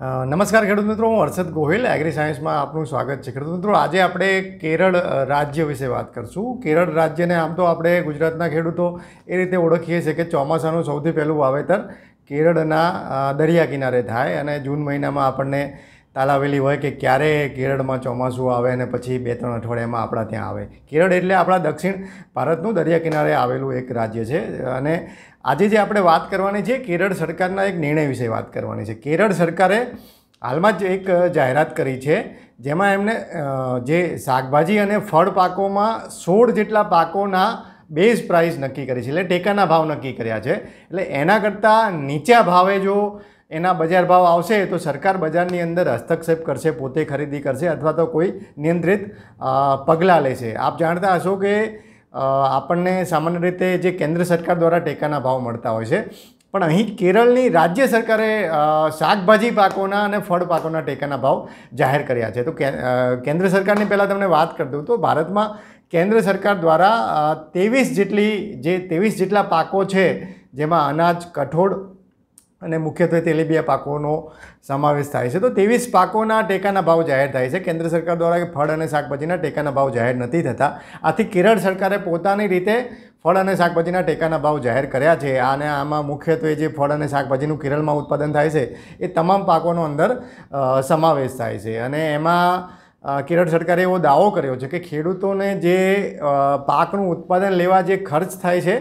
નમસ્કાર ખેડૂત મિત્રો હું હર્ષદ ગોહિલ એગ્રી સાયન્સમાં આપનું સ્વાગત છે ખેડૂત મિત્રો આજે આપણે કેરળ રાજ્ય વિશે વાત કરશું કેરળ રાજ્યને આમ તો આપણે ગુજરાતના ખેડૂતો એ રીતે ઓળખીએ છીએ કે ચોમાસાનું સૌથી પહેલું વાવેતર કેરળના દરિયા કિનારે થાય અને જૂન મહિનામાં આપણને તાલાવેલી હોય કે ક્યારે કેરળમાં ચોમાસું આવે અને પછી બે ત્રણ અઠવાડિયામાં આપણા ત્યાં આવે કેરળ એટલે આપણા દક્ષિણ ભારતનું દરિયા કિનારે આવેલું એક રાજ્ય છે અને આજે જે આપણે વાત કરવાની છે કેરળ સરકારના એક નિર્ણય વિશે વાત કરવાની છે કેરળ સરકારે હાલમાં જ એક જાહેરાત કરી છે જેમાં એમને જે શાકભાજી અને ફળ પાકોમાં સોળ જેટલા પાકોના બેઝ પ્રાઇસ નક્કી કરી છે એટલે ટેકાના ભાવ નક્કી કર્યા છે એટલે એના કરતાં નીચા ભાવે જો એના બજાર ભાવ આવશે તો સરકાર બજારની અંદર હસ્તક્ષેપ કરશે પોતે ખરીદી કરશે અથવા તો કોઈ નિયંત્રિત પગલાં લેશે આપ જાણતા હશો કે આપણને સામાન્ય રીતે જે કેન્દ્ર સરકાર દ્વારા ટેકાના ભાવ મળતા હોય છે પણ અહીં કેરળની રાજ્ય સરકારે શાકભાજી પાકોના અને ફળ પાકોના ટેકાના ભાવ જાહેર કર્યા છે તો કેન્દ્ર સરકારની પહેલાં તમને વાત કરી દઉં તો ભારતમાં કેન્દ્ર સરકાર દ્વારા ત્રેવીસ જેટલી જે ત્રેવીસ જેટલા પાકો છે જેમાં અનાજ કઠોળ અને મુખ્યત્વે તેલીબિયા પાકોનો સમાવેશ થાય છે તો ત્રેવીસ પાકોના ટેકાના ભાવ જાહેર થાય છે કેન્દ્ર સરકાર દ્વારા ફળ અને શાકભાજીના ટેકાના ભાવ જાહેર નથી થતા આથી કેરળ સરકારે પોતાની રીતે ફળ અને શાકભાજીના ટેકાના ભાવ જાહેર કર્યા છે અને આમાં મુખ્યત્વે જે ફળ અને શાકભાજીનું કેરળમાં ઉત્પાદન થાય છે એ તમામ પાકોનો અંદર સમાવેશ થાય છે અને એમાં કેરળ સરકારે એવો દાવો કર્યો છે કે ખેડૂતોને જે પાકનું ઉત્પાદન લેવા જે ખર્ચ થાય છે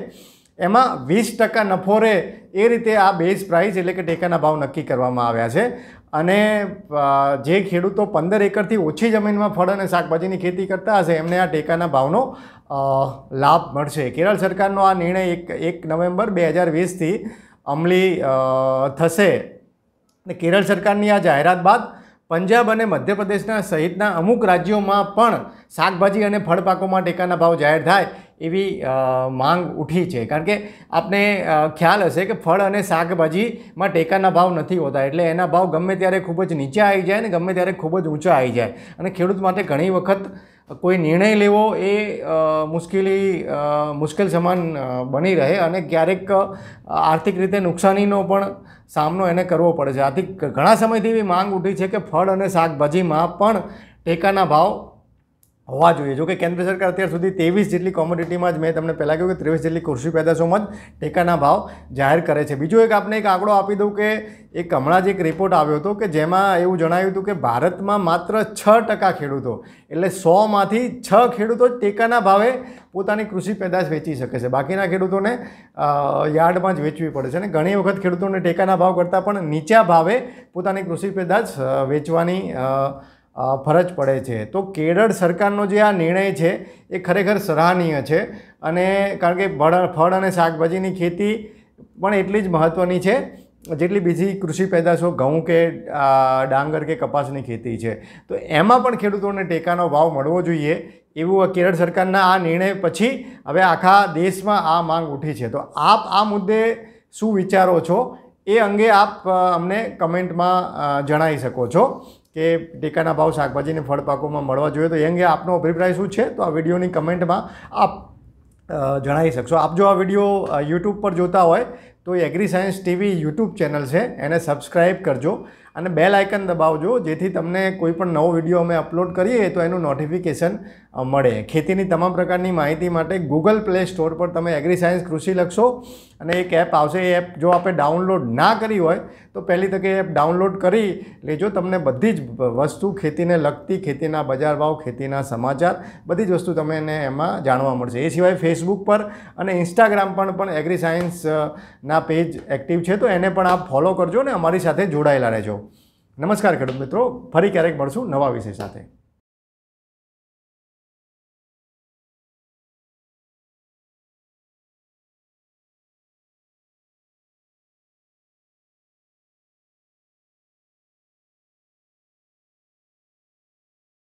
એમાં વીસ ટકા નફો રહે એ રીતે આ બેઝ પ્રાઇસ એટલે કે ટેકાના ભાવ નક્કી કરવામાં આવ્યા છે અને જે ખેડૂતો પંદર એકરથી ઓછી જમીનમાં ફળ અને શાકભાજીની ખેતી કરતા હશે એમને આ ટેકાના ભાવનો લાભ મળશે કેરળ સરકારનો આ નિર્ણય એક એક નવેમ્બર બે હજાર વીસથી અમલી થશે અને કેરળ સરકારની આ જાહેરાત બાદ પંજાબ અને મધ્યપ્રદેશના સહિતના અમુક રાજ્યોમાં પણ શાકભાજી અને ફળપાકોમાં ટેકાના ભાવ જાહેર થાય એવી માંગ ઉઠી છે કારણ કે આપને ખ્યાલ હશે કે ફળ અને શાકભાજીમાં ટેકાના ભાવ નથી હોતા એટલે એના ભાવ ગમે ત્યારે ખૂબ જ નીચે આવી જાય અને ગમે ત્યારે ખૂબ જ ઊંચા આવી જાય અને ખેડૂત માટે ઘણી વખત કોઈ નિર્ણય લેવો એ મુશ્કેલી મુશ્કેલ સમાન બની રહે અને ક્યારેક આર્થિક રીતે નુકસાનીનો પણ સામનો એને કરવો પડે છે આથી ઘણા સમયથી એવી માંગ ઉઠી છે કે ફળ અને શાકભાજીમાં પણ ટેકાના ભાવ હોવા જોઈએ જો કે કેન્દ્ર સરકાર અત્યાર સુધી ત્રેવીસ જેટલી કોમોડિટીમાં જ મેં તમને પહેલાં કહ્યું કે ત્રેવીસ જેટલી કૃષિ પેદાશોમાં જ ટેકાના ભાવ જાહેર કરે છે બીજો એક આપને એક આંકડો આપી દઉં કે એક હમણાં જ એક રિપોર્ટ આવ્યો હતો કે જેમાં એવું જણાવ્યું હતું કે ભારતમાં માત્ર છ ટકા ખેડૂતો એટલે સોમાંથી છ ખેડૂતો જ ટેકાના ભાવે પોતાની કૃષિ પેદાશ વેચી શકે છે બાકીના ખેડૂતોને યાર્ડમાં જ વેચવી પડે છે અને ઘણી વખત ખેડૂતોને ટેકાના ભાવ કરતાં પણ નીચા ભાવે પોતાની કૃષિ પેદાશ વેચવાની ફરજ પડે છે તો કેરળ સરકારનો જે આ નિર્ણય છે એ ખરેખર સરાહનીય છે અને કારણ કે ફળ અને શાકભાજીની ખેતી પણ એટલી જ મહત્ત્વની છે જેટલી બીજી કૃષિ પેદાશો ઘઉં કે ડાંગર કે કપાસની ખેતી છે તો એમાં પણ ખેડૂતોને ટેકાનો ભાવ મળવો જોઈએ એવું કેરળ સરકારના આ નિર્ણય પછી હવે આખા દેશમાં આ માંગ ઉઠી છે તો આપ આ મુદ્દે શું વિચારો છો એ અંગે આપ અમને કમેન્ટમાં જણાવી શકો છો કે ટેકાના ભાવ શાકભાજીને ફળ પાકોમાં મળવા જોઈએ તો એ અંગે આપનો અભિપ્રાય શું છે તો આ વિડીયોની કમેન્ટમાં આપ જણાવી શકશો આપ જો આ વિડીયો યુટ્યુબ પર જોતા હોય તો agri science TV YouTube channel છે એને સબસ્ક્રાઈબ કરજો અને બે આઇકન દબાવજો જેથી તમને કોઈ પણ નવો વિડીયો અમે અપલોડ કરીએ તો એનું નોટિફિકેશન મળે ખેતીની તમામ પ્રકારની માહિતી માટે ગૂગલ પ્લે સ્ટોર પર તમે એગ્રી સાયન્સ કૃષિ લખશો અને એક એપ આવશે એ એપ જો આપણે ડાઉનલોડ ના કરી હોય તો પહેલી તકે એપ ડાઉનલોડ કરી લેજો તમને બધી જ વસ્તુ ખેતીને લગતી ખેતીના બજાર ભાવ ખેતીના સમાચાર બધી જ વસ્તુ તમને એમાં જાણવા મળશે એ સિવાય ફેસબુક પર અને ઇન્સ્ટાગ્રામ પર પણ એગ્રી સાયન્સના ના પેજ એક્ટિવ છે તો એને પણ આપ ફોલો કરજો ને અમારી સાથે જોડાયેલા રહેજો નમસ્કાર ખેડૂત મિત્રો ફરી ક્યારેક મળશું નવા વિષય સાથે